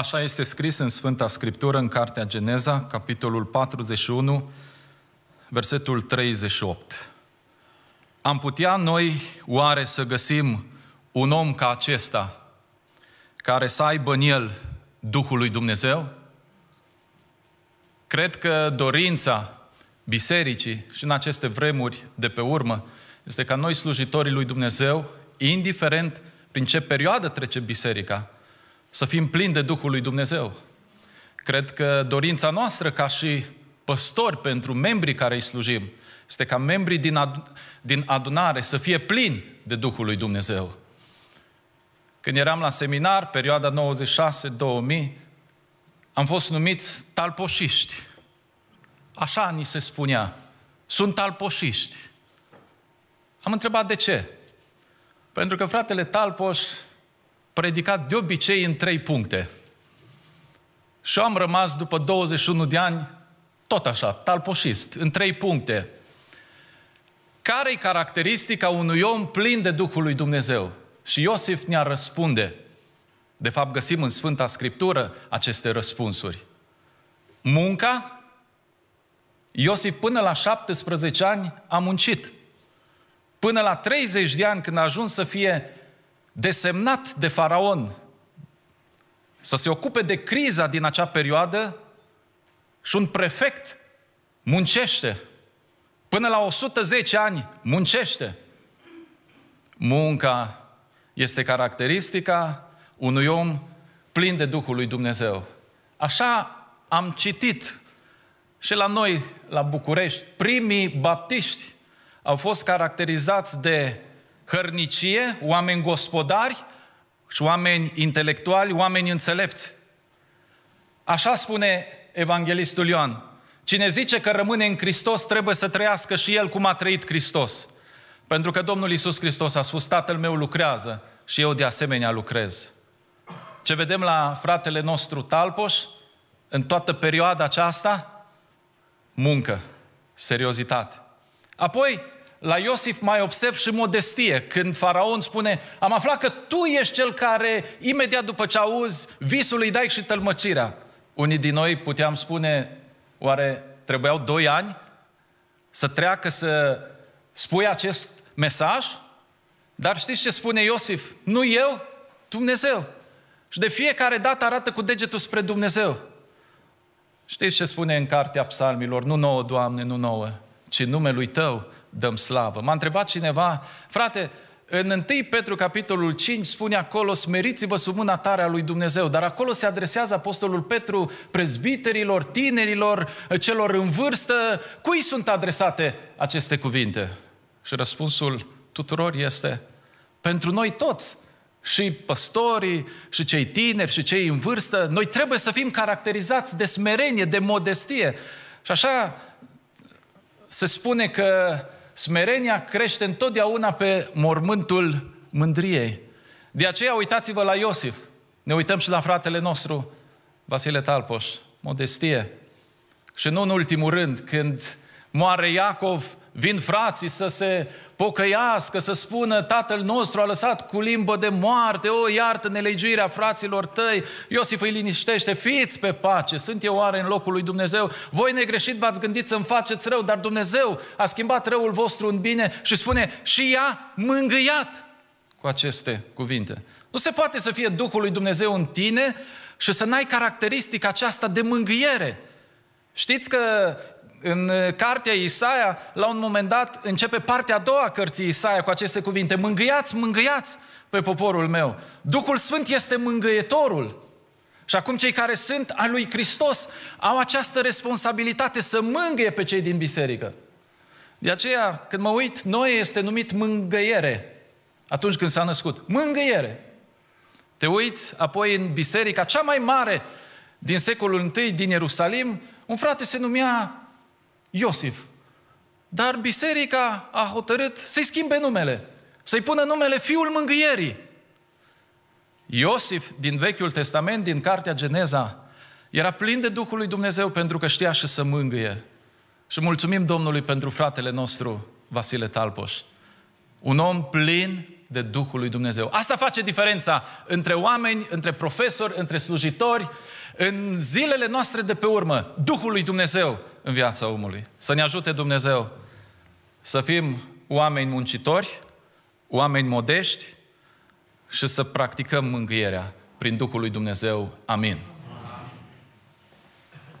Așa este scris în Sfânta Scriptură, în Cartea Geneza, capitolul 41, versetul 38. Am putea noi oare să găsim un om ca acesta care să aibă în el Duhul lui Dumnezeu? Cred că dorința bisericii și în aceste vremuri de pe urmă este ca noi slujitorii lui Dumnezeu, indiferent prin ce perioadă trece biserica, să fim plini de Duhul lui Dumnezeu. Cred că dorința noastră ca și păstori pentru membrii care îi slujim este ca membrii din, ad- din adunare să fie plini de Duhul lui Dumnezeu. Când eram la seminar, perioada 96-2000, am fost numiți talpoșiști. Așa ni se spunea. Sunt talpoșiști. Am întrebat de ce. Pentru că fratele Talpoș predicat de obicei în trei puncte. Și eu am rămas după 21 de ani tot așa, talpoșist, în trei puncte. Care-i caracteristica unui om plin de Duhul lui Dumnezeu? Și Iosif ne-ar răspunde. De fapt, găsim în Sfânta Scriptură aceste răspunsuri. Munca? Iosif până la 17 ani a muncit. Până la 30 de ani, când a ajuns să fie desemnat de faraon să se ocupe de criza din acea perioadă și un prefect muncește. Până la 110 ani muncește. Munca este caracteristica unui om plin de Duhul lui Dumnezeu. Așa am citit și la noi, la București, primii baptiști au fost caracterizați de hărnicie, oameni gospodari și oameni intelectuali, oameni înțelepți. Așa spune Evanghelistul Ioan. Cine zice că rămâne în Hristos trebuie să trăiască și el cum a trăit Hristos. Pentru că Domnul Isus Hristos a spus, Tatăl meu lucrează și eu de asemenea lucrez. Ce vedem la fratele nostru Talpoș, în toată perioada aceasta, muncă, seriozitate. Apoi, la Iosif mai observ și modestie, când faraon spune, am aflat că tu ești cel care, imediat după ce auzi, visul îi dai și tălmăcirea. Unii din noi puteam spune, oare trebuiau doi ani să treacă să spui acest mesaj? Dar știți ce spune Iosif? Nu eu, Dumnezeu. Și de fiecare dată arată cu degetul spre Dumnezeu. Știți ce spune în cartea psalmilor? Nu nouă, Doamne, nu nouă, ci numelui Tău dăm slavă. M-a întrebat cineva, frate, în 1 Petru, capitolul 5, spune acolo, smeriți-vă sub mâna tare a lui Dumnezeu. Dar acolo se adresează Apostolul Petru prezbiterilor, tinerilor, celor în vârstă. Cui sunt adresate aceste cuvinte? Și răspunsul tuturor este, pentru noi toți, și păstorii, și cei tineri, și cei în vârstă, noi trebuie să fim caracterizați de smerenie, de modestie. Și așa se spune că smerenia crește întotdeauna pe mormântul mândriei. De aceea uitați-vă la Iosif. Ne uităm și la fratele nostru, Vasile Talpoș. Modestie. Și nu în ultimul rând, când moare Iacov, vin frații să se pocăiască, să spună Tatăl nostru a lăsat cu limbă de moarte, o, iartă nelegiuirea fraților tăi, Iosif îi liniștește, fiți pe pace, sunt eu oare în locul lui Dumnezeu? Voi negreșit v-ați gândit să-mi faceți rău, dar Dumnezeu a schimbat răul vostru în bine și spune, și ea mângâiat cu aceste cuvinte. Nu se poate să fie Duhul lui Dumnezeu în tine și să n-ai caracteristica aceasta de mângâiere. Știți că în uh, cartea Isaia, la un moment dat, începe partea a doua a cărții Isaia cu aceste cuvinte. Mângâiați, mângâiați pe poporul meu. Duhul Sfânt este mângâietorul. Și acum cei care sunt al lui Hristos au această responsabilitate să mângâie pe cei din biserică. De aceea, când mă uit, noi este numit mângăiere atunci când s-a născut. Mângâiere. Te uiți apoi în biserica cea mai mare din secolul I din Ierusalim, un frate se numea Iosif. Dar biserica a hotărât să-i schimbe numele, să-i pună numele Fiul Mângâierii. Iosif din Vechiul Testament, din Cartea Geneza, era plin de Duhul lui Dumnezeu pentru că știa și să mângâie. Și mulțumim Domnului pentru fratele nostru, Vasile Talpoș. Un om plin de Duhul lui Dumnezeu. Asta face diferența între oameni, între profesori, între slujitori, în zilele noastre de pe urmă. Duhul lui Dumnezeu în viața omului. Să ne ajute Dumnezeu să fim oameni muncitori, oameni modești și să practicăm mângâierea prin Duhul lui Dumnezeu. Amin.